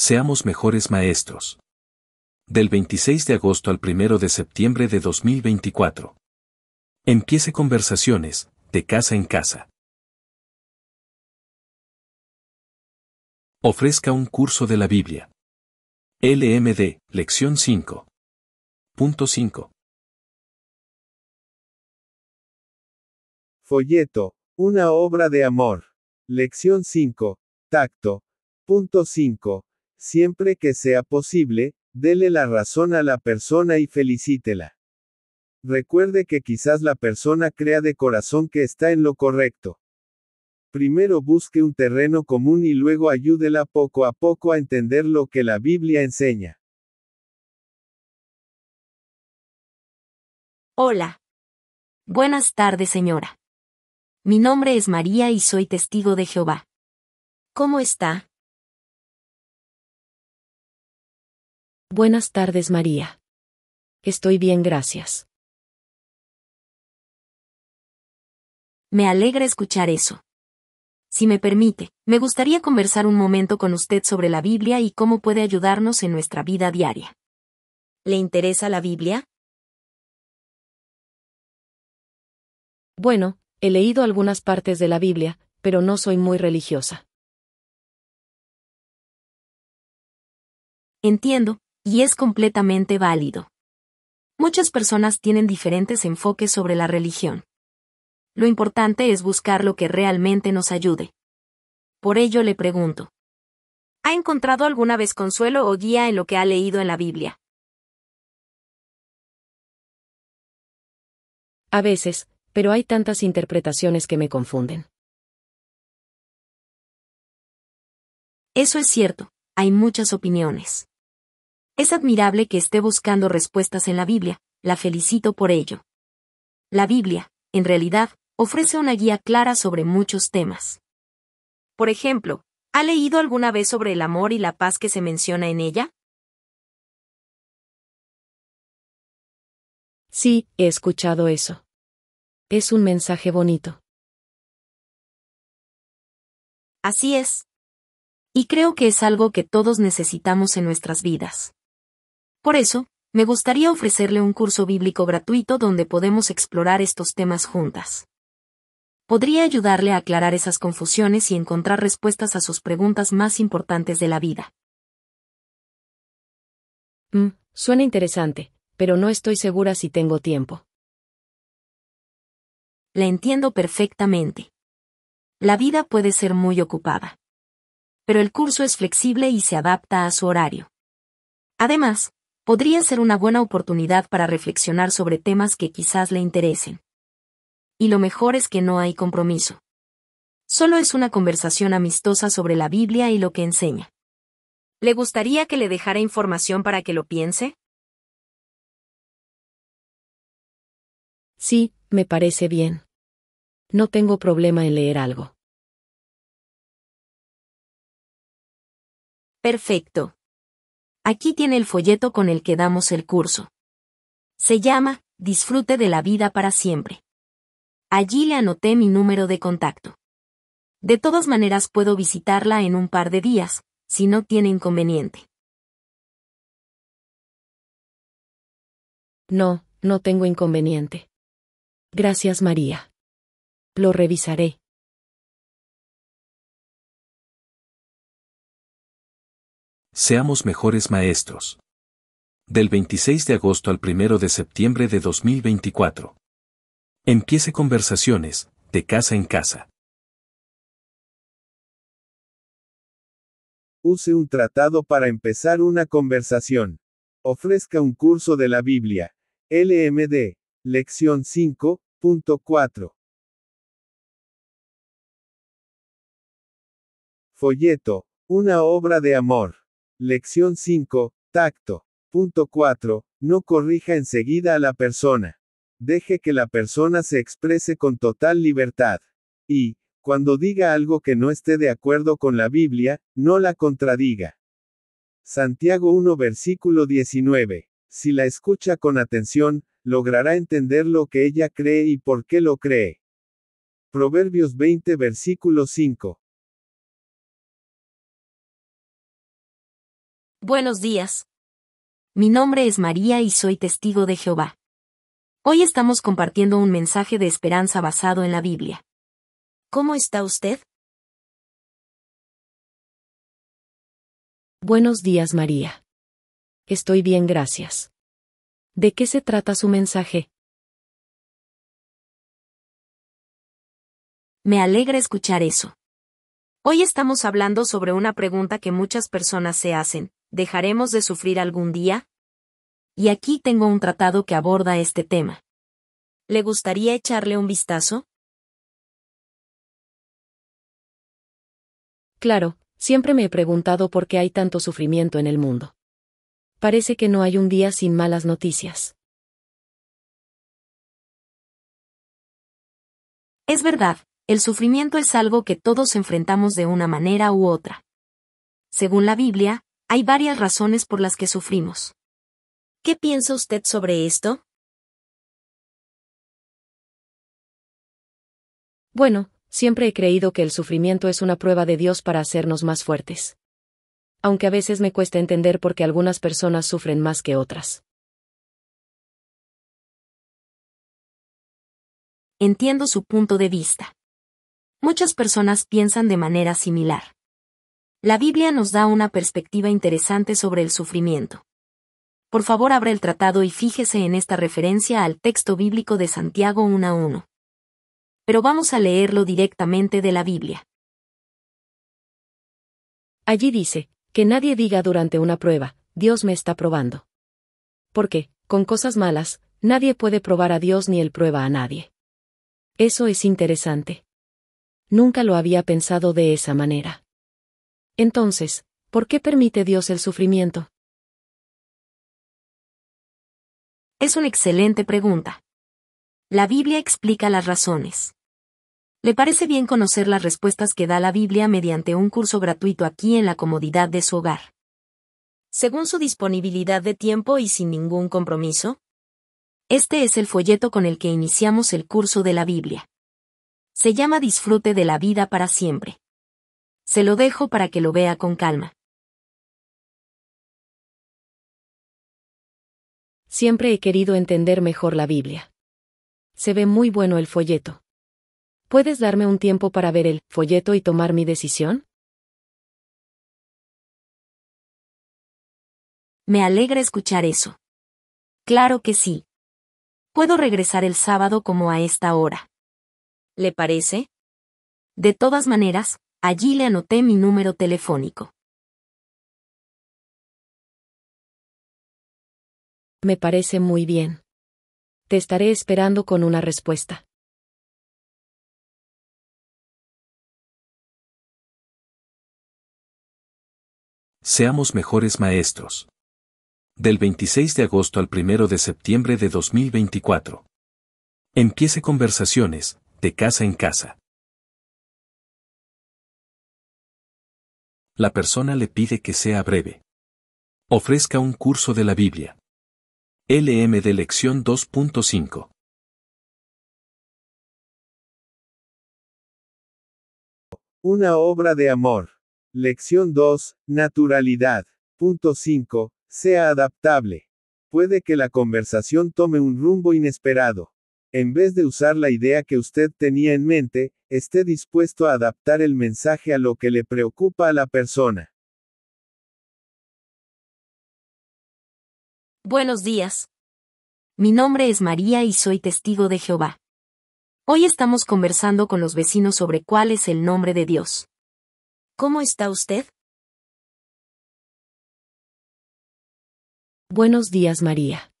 Seamos mejores maestros. Del 26 de agosto al 1 de septiembre de 2024. Empiece conversaciones, de casa en casa. Ofrezca un curso de la Biblia. LMD, lección 5.5. Folleto, una obra de amor. Lección 5. Tacto. 5. Siempre que sea posible, dele la razón a la persona y felicítela. Recuerde que quizás la persona crea de corazón que está en lo correcto. Primero busque un terreno común y luego ayúdela poco a poco a entender lo que la Biblia enseña. Hola. Buenas tardes, señora. Mi nombre es María y soy testigo de Jehová. ¿Cómo está? Buenas tardes, María. Estoy bien, gracias. Me alegra escuchar eso. Si me permite, me gustaría conversar un momento con usted sobre la Biblia y cómo puede ayudarnos en nuestra vida diaria. ¿Le interesa la Biblia? Bueno, he leído algunas partes de la Biblia, pero no soy muy religiosa. Entiendo, y es completamente válido. Muchas personas tienen diferentes enfoques sobre la religión. Lo importante es buscar lo que realmente nos ayude. Por ello le pregunto. ¿Ha encontrado alguna vez consuelo o guía en lo que ha leído en la Biblia? A veces, pero hay tantas interpretaciones que me confunden. Eso es cierto, hay muchas opiniones. Es admirable que esté buscando respuestas en la Biblia, la felicito por ello. La Biblia, en realidad, ofrece una guía clara sobre muchos temas. Por ejemplo, ¿ha leído alguna vez sobre el amor y la paz que se menciona en ella? Sí, he escuchado eso. Es un mensaje bonito. Así es. Y creo que es algo que todos necesitamos en nuestras vidas. Por eso, me gustaría ofrecerle un curso bíblico gratuito donde podemos explorar estos temas juntas. Podría ayudarle a aclarar esas confusiones y encontrar respuestas a sus preguntas más importantes de la vida. Mm, suena interesante, pero no estoy segura si tengo tiempo. La entiendo perfectamente. La vida puede ser muy ocupada. Pero el curso es flexible y se adapta a su horario. Además, podrían ser una buena oportunidad para reflexionar sobre temas que quizás le interesen. Y lo mejor es que no hay compromiso. Solo es una conversación amistosa sobre la Biblia y lo que enseña. ¿Le gustaría que le dejara información para que lo piense? Sí, me parece bien. No tengo problema en leer algo. Perfecto. Aquí tiene el folleto con el que damos el curso. Se llama, Disfrute de la vida para siempre. Allí le anoté mi número de contacto. De todas maneras puedo visitarla en un par de días, si no tiene inconveniente. No, no tengo inconveniente. Gracias, María. Lo revisaré. Seamos mejores maestros. Del 26 de agosto al 1 de septiembre de 2024. Empiece conversaciones, de casa en casa. Use un tratado para empezar una conversación. Ofrezca un curso de la Biblia. LMD. Lección 5.4. Folleto. Una obra de amor. Lección 5. Tacto. Punto 4. No corrija enseguida a la persona. Deje que la persona se exprese con total libertad. Y, cuando diga algo que no esté de acuerdo con la Biblia, no la contradiga. Santiago 1 versículo 19. Si la escucha con atención, logrará entender lo que ella cree y por qué lo cree. Proverbios 20 versículo 5. Buenos días. Mi nombre es María y soy testigo de Jehová. Hoy estamos compartiendo un mensaje de esperanza basado en la Biblia. ¿Cómo está usted? Buenos días María. Estoy bien, gracias. ¿De qué se trata su mensaje? Me alegra escuchar eso. Hoy estamos hablando sobre una pregunta que muchas personas se hacen, ¿Dejaremos de sufrir algún día? Y aquí tengo un tratado que aborda este tema. ¿Le gustaría echarle un vistazo? Claro, siempre me he preguntado por qué hay tanto sufrimiento en el mundo. Parece que no hay un día sin malas noticias. Es verdad, el sufrimiento es algo que todos enfrentamos de una manera u otra. Según la Biblia, hay varias razones por las que sufrimos. ¿Qué piensa usted sobre esto? Bueno, siempre he creído que el sufrimiento es una prueba de Dios para hacernos más fuertes. Aunque a veces me cuesta entender por qué algunas personas sufren más que otras. Entiendo su punto de vista. Muchas personas piensan de manera similar. La Biblia nos da una perspectiva interesante sobre el sufrimiento. Por favor abra el tratado y fíjese en esta referencia al texto bíblico de Santiago a 1.1. Pero vamos a leerlo directamente de la Biblia. Allí dice, que nadie diga durante una prueba, Dios me está probando. Porque, con cosas malas, nadie puede probar a Dios ni él prueba a nadie. Eso es interesante. Nunca lo había pensado de esa manera. Entonces, ¿por qué permite Dios el sufrimiento? Es una excelente pregunta. La Biblia explica las razones. Le parece bien conocer las respuestas que da la Biblia mediante un curso gratuito aquí en la comodidad de su hogar. Según su disponibilidad de tiempo y sin ningún compromiso, este es el folleto con el que iniciamos el curso de la Biblia. Se llama Disfrute de la vida para siempre. Se lo dejo para que lo vea con calma. Siempre he querido entender mejor la Biblia. Se ve muy bueno el folleto. ¿Puedes darme un tiempo para ver el folleto y tomar mi decisión? Me alegra escuchar eso. Claro que sí. Puedo regresar el sábado como a esta hora. ¿Le parece? De todas maneras, Allí le anoté mi número telefónico. Me parece muy bien. Te estaré esperando con una respuesta. Seamos mejores maestros. Del 26 de agosto al 1 de septiembre de 2024. Empiece conversaciones, de casa en casa. la persona le pide que sea breve. Ofrezca un curso de la Biblia. LM de lección 2.5. Una obra de amor. Lección 2. Naturalidad. 5. Sea adaptable. Puede que la conversación tome un rumbo inesperado. En vez de usar la idea que usted tenía en mente, esté dispuesto a adaptar el mensaje a lo que le preocupa a la persona. Buenos días. Mi nombre es María y soy testigo de Jehová. Hoy estamos conversando con los vecinos sobre cuál es el nombre de Dios. ¿Cómo está usted? Buenos días, María.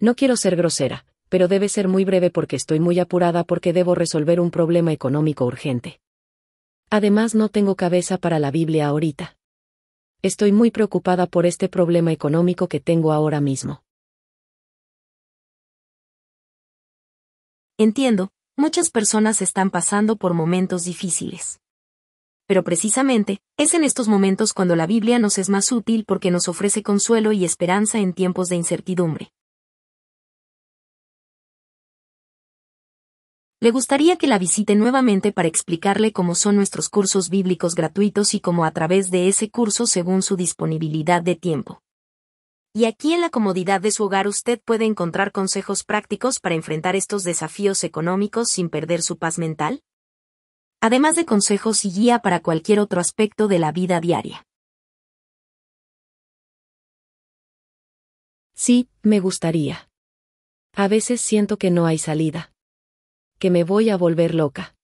No quiero ser grosera, pero debe ser muy breve porque estoy muy apurada porque debo resolver un problema económico urgente. Además no tengo cabeza para la Biblia ahorita. Estoy muy preocupada por este problema económico que tengo ahora mismo. Entiendo, muchas personas están pasando por momentos difíciles. Pero precisamente, es en estos momentos cuando la Biblia nos es más útil porque nos ofrece consuelo y esperanza en tiempos de incertidumbre. Le gustaría que la visite nuevamente para explicarle cómo son nuestros cursos bíblicos gratuitos y cómo a través de ese curso según su disponibilidad de tiempo. Y aquí en la comodidad de su hogar usted puede encontrar consejos prácticos para enfrentar estos desafíos económicos sin perder su paz mental. Además de consejos y guía para cualquier otro aspecto de la vida diaria. Sí, me gustaría. A veces siento que no hay salida que me voy a volver loca.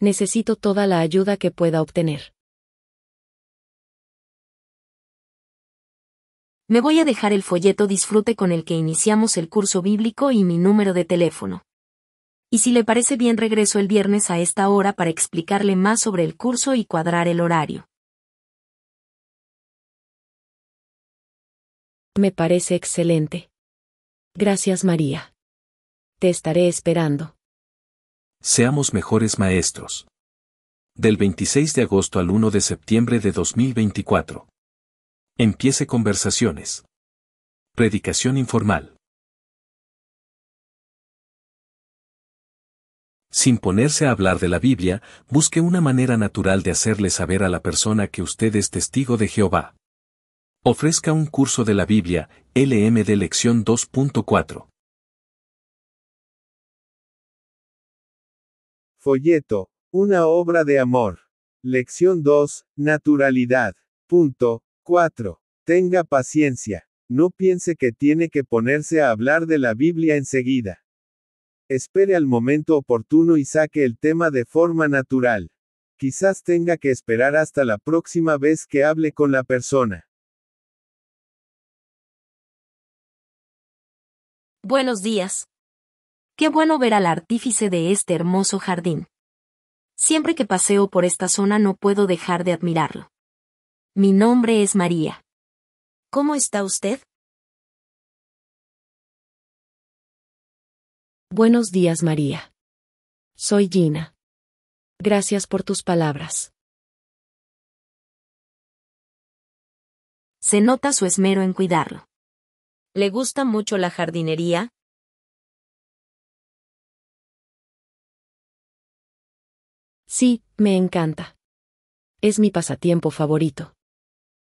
Necesito toda la ayuda que pueda obtener. Me voy a dejar el folleto disfrute con el que iniciamos el curso bíblico y mi número de teléfono. Y si le parece bien regreso el viernes a esta hora para explicarle más sobre el curso y cuadrar el horario. Me parece excelente. Gracias María. Te estaré esperando. Seamos mejores maestros. Del 26 de agosto al 1 de septiembre de 2024. Empiece conversaciones. Predicación informal. Sin ponerse a hablar de la Biblia, busque una manera natural de hacerle saber a la persona que usted es testigo de Jehová. Ofrezca un curso de la Biblia, LM de lección 2.4. Folleto. Una obra de amor. Lección 2. Naturalidad. Punto. 4. Tenga paciencia. No piense que tiene que ponerse a hablar de la Biblia enseguida. Espere al momento oportuno y saque el tema de forma natural. Quizás tenga que esperar hasta la próxima vez que hable con la persona. Buenos días. Qué bueno ver al artífice de este hermoso jardín. Siempre que paseo por esta zona no puedo dejar de admirarlo. Mi nombre es María. ¿Cómo está usted? Buenos días, María. Soy Gina. Gracias por tus palabras. Se nota su esmero en cuidarlo. ¿Le gusta mucho la jardinería? Sí, me encanta. Es mi pasatiempo favorito.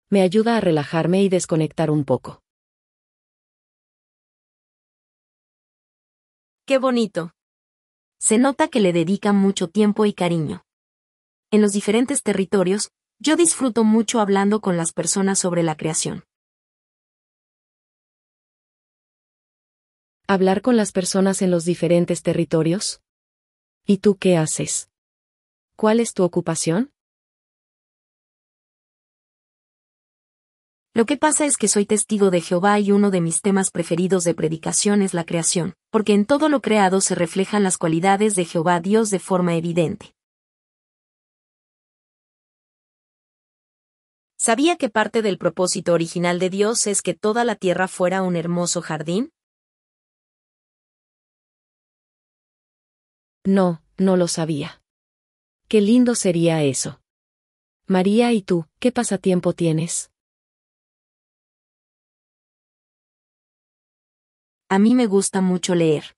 Me ayuda a relajarme y desconectar un poco. Qué bonito. Se nota que le dedican mucho tiempo y cariño. En los diferentes territorios, yo disfruto mucho hablando con las personas sobre la creación. ¿Hablar con las personas en los diferentes territorios? ¿Y tú qué haces? ¿Cuál es tu ocupación? Lo que pasa es que soy testigo de Jehová y uno de mis temas preferidos de predicación es la creación, porque en todo lo creado se reflejan las cualidades de Jehová Dios de forma evidente. ¿Sabía que parte del propósito original de Dios es que toda la tierra fuera un hermoso jardín? No, no lo sabía. Qué lindo sería eso. María, ¿y tú, qué pasatiempo tienes? A mí me gusta mucho leer.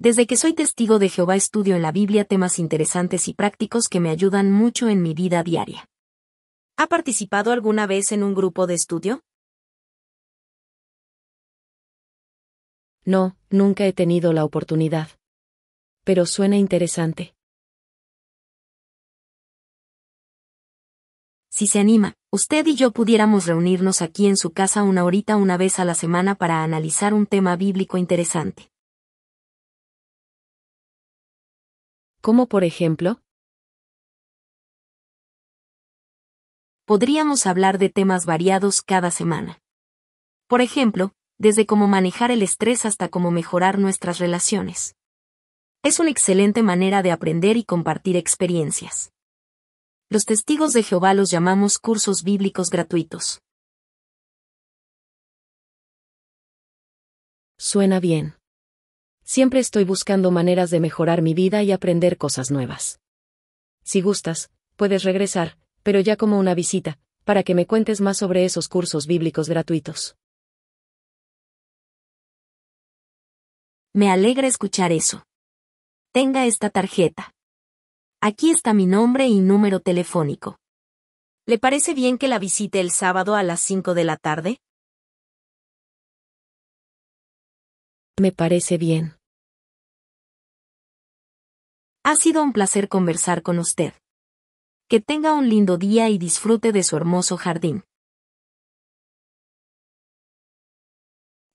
Desde que soy testigo de Jehová estudio en la Biblia temas interesantes y prácticos que me ayudan mucho en mi vida diaria. ¿Ha participado alguna vez en un grupo de estudio? No, nunca he tenido la oportunidad. Pero suena interesante. si se anima, usted y yo pudiéramos reunirnos aquí en su casa una horita una vez a la semana para analizar un tema bíblico interesante. ¿Cómo por ejemplo? Podríamos hablar de temas variados cada semana. Por ejemplo, desde cómo manejar el estrés hasta cómo mejorar nuestras relaciones. Es una excelente manera de aprender y compartir experiencias. Los testigos de Jehová los llamamos cursos bíblicos gratuitos. Suena bien. Siempre estoy buscando maneras de mejorar mi vida y aprender cosas nuevas. Si gustas, puedes regresar, pero ya como una visita, para que me cuentes más sobre esos cursos bíblicos gratuitos. Me alegra escuchar eso. Tenga esta tarjeta. Aquí está mi nombre y número telefónico. ¿Le parece bien que la visite el sábado a las 5 de la tarde? Me parece bien. Ha sido un placer conversar con usted. Que tenga un lindo día y disfrute de su hermoso jardín.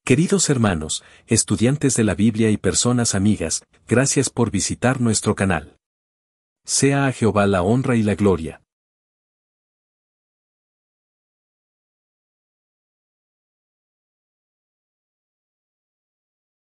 Queridos hermanos, estudiantes de la Biblia y personas amigas, gracias por visitar nuestro canal. Sea a Jehová la honra y la gloria.